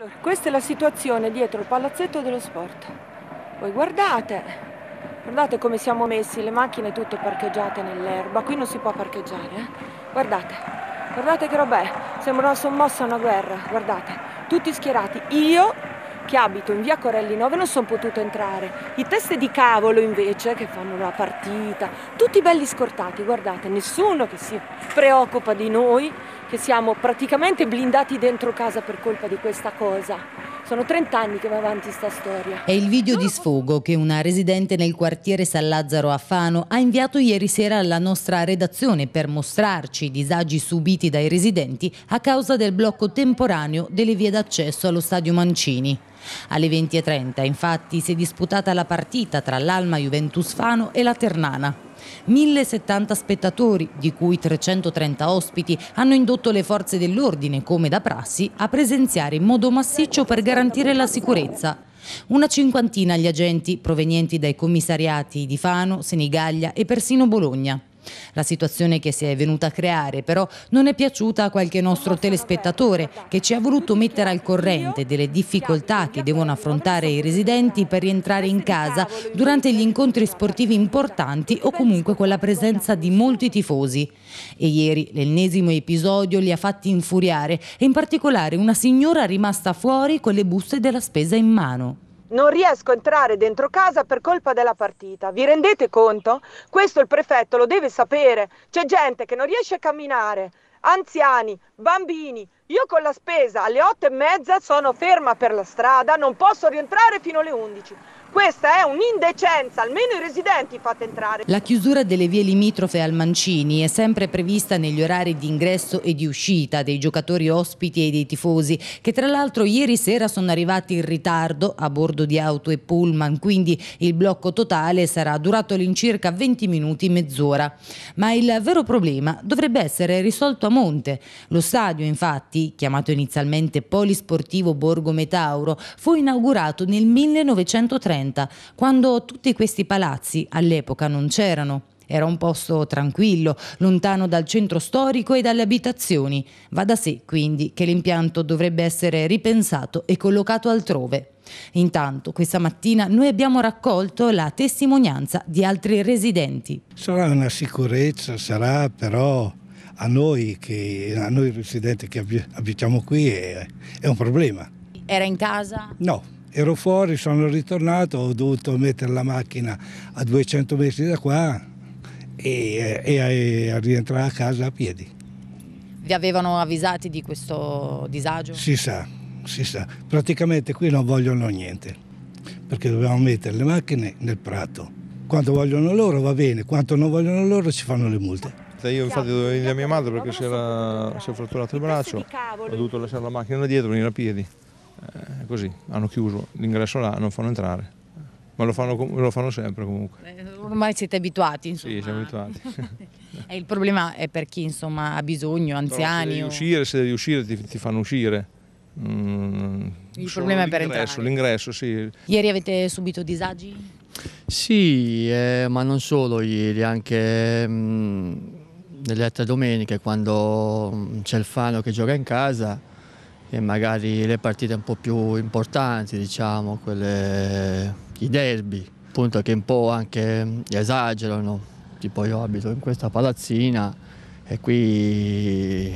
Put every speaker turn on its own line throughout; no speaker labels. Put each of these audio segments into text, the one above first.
Allora, questa è la situazione dietro il palazzetto dello sport. Voi guardate, guardate come siamo messi, le macchine tutte parcheggiate nell'erba, qui non si può parcheggiare. Eh? Guardate, guardate che roba è, sembra una sommossa, una guerra, guardate, tutti schierati. Io che abito in via Corelli 9 non sono potuto entrare. I teste di cavolo invece che fanno una partita, tutti belli scortati, guardate, nessuno che si preoccupa di noi, che siamo praticamente blindati dentro casa per colpa di questa cosa. Sono 30 anni che va avanti questa storia. È il video di sfogo che una residente nel quartiere San Lazzaro a Fano ha inviato ieri sera alla nostra redazione per mostrarci i disagi subiti dai residenti a causa del blocco temporaneo delle vie d'accesso allo stadio Mancini. Alle 20.30 infatti si è disputata la partita tra l'Alma Juventus Fano e la Ternana. 1070 spettatori, di cui 330 ospiti, hanno indotto le forze dell'ordine, come da prassi, a presenziare in modo massiccio per garantire la sicurezza. Una cinquantina gli agenti provenienti dai commissariati di Fano, Senigallia e persino Bologna. La situazione che si è venuta a creare però non è piaciuta a qualche nostro telespettatore che ci ha voluto mettere al corrente delle difficoltà che devono affrontare i residenti per rientrare in casa durante gli incontri sportivi importanti o comunque con la presenza di molti tifosi. E ieri l'ennesimo episodio li ha fatti infuriare e in particolare una signora rimasta fuori con le buste della spesa in mano non riesco a entrare dentro casa per colpa della partita. Vi rendete conto? Questo il prefetto lo deve sapere. C'è gente che non riesce a camminare, anziani, bambini. Io con la spesa alle otto e mezza sono ferma per la strada, non posso rientrare fino alle undici. Questa è un'indecenza, almeno i residenti fate entrare. La chiusura delle vie limitrofe al Mancini è sempre prevista negli orari di ingresso e di uscita dei giocatori ospiti e dei tifosi, che tra l'altro ieri sera sono arrivati in ritardo a bordo di auto e pullman, quindi il blocco totale sarà durato all'incirca 20 minuti, mezz'ora. Ma il vero problema dovrebbe essere risolto a monte. Lo stadio, infatti, chiamato inizialmente Polisportivo Borgo Metauro, fu inaugurato nel 1930 30, quando tutti questi palazzi all'epoca non c'erano. Era un posto tranquillo, lontano dal centro storico e dalle abitazioni. Va da sé quindi che l'impianto dovrebbe essere ripensato e collocato altrove. Intanto, questa mattina noi abbiamo raccolto la testimonianza di altri residenti. Sarà una sicurezza, sarà però a noi, che, a noi residenti che abitiamo qui è, è un problema. Era in casa? No, ero fuori, sono ritornato, ho dovuto mettere la macchina a 200 metri da qua e, e, e a rientrare a casa a piedi. Vi avevano avvisati di questo disagio? Si sa, si sa. Praticamente qui non vogliono niente, perché dobbiamo mettere le macchine nel prato. Quanto vogliono loro va bene, quanto non vogliono loro ci fanno le multe.
Io infatti dovevo venire a mia madre perché si, era, si è fratturato il braccio, ho dovuto lasciare la macchina dietro e venire a piedi così, hanno chiuso l'ingresso là, non fanno entrare. Ma lo fanno, lo fanno sempre comunque.
Eh, ormai siete abituati, insomma. Sì, siamo abituati. e il problema è per chi insomma, ha bisogno, anziani. Se devi, o... uscire,
se devi uscire ti, ti fanno uscire. Mm, il problema è per entrare. L'ingresso, sì.
Ieri avete subito disagi?
Sì, eh, ma non solo ieri, anche mh, mm, nelle altre domeniche quando mm, c'è il Fano che gioca in casa e magari le partite un po' più importanti, diciamo, quelle, i derby, appunto che un po' anche esagerano, tipo io abito in questa palazzina e qui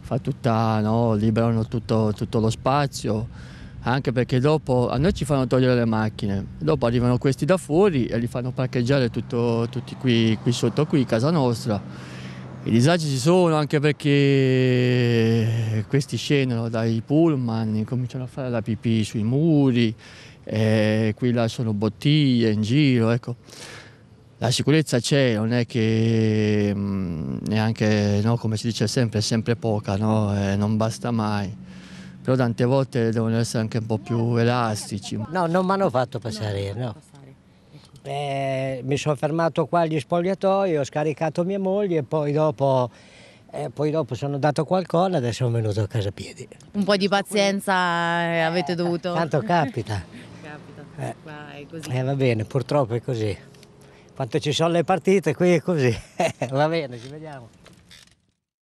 fa tutta, no, liberano tutto, tutto lo spazio, anche perché dopo a noi ci fanno togliere le macchine, dopo arrivano questi da fuori e li fanno parcheggiare tutto, tutti qui, qui sotto qui, casa nostra i disagi ci sono anche perché questi scendono dai pullman, cominciano a fare la pipì sui muri, eh, qui là sono bottiglie in giro, ecco. La sicurezza c'è, non è che mm, neanche, no, come si dice sempre, è sempre poca, no? eh, non basta mai. Però tante volte devono essere anche un po' più elastici.
No, non mi hanno fatto passare, no eh, mi sono fermato qua agli spogliatoi, ho scaricato mia moglie e poi dopo, eh, poi dopo sono dato qualcosa e adesso sono venuto a casa a piedi. Un po' di pazienza eh, eh avete dovuto... Tanto capita. capita, qua eh. è così. Eh, va bene, purtroppo è così. Quanto ci sono le partite qui è così. Eh, va bene, ci
vediamo.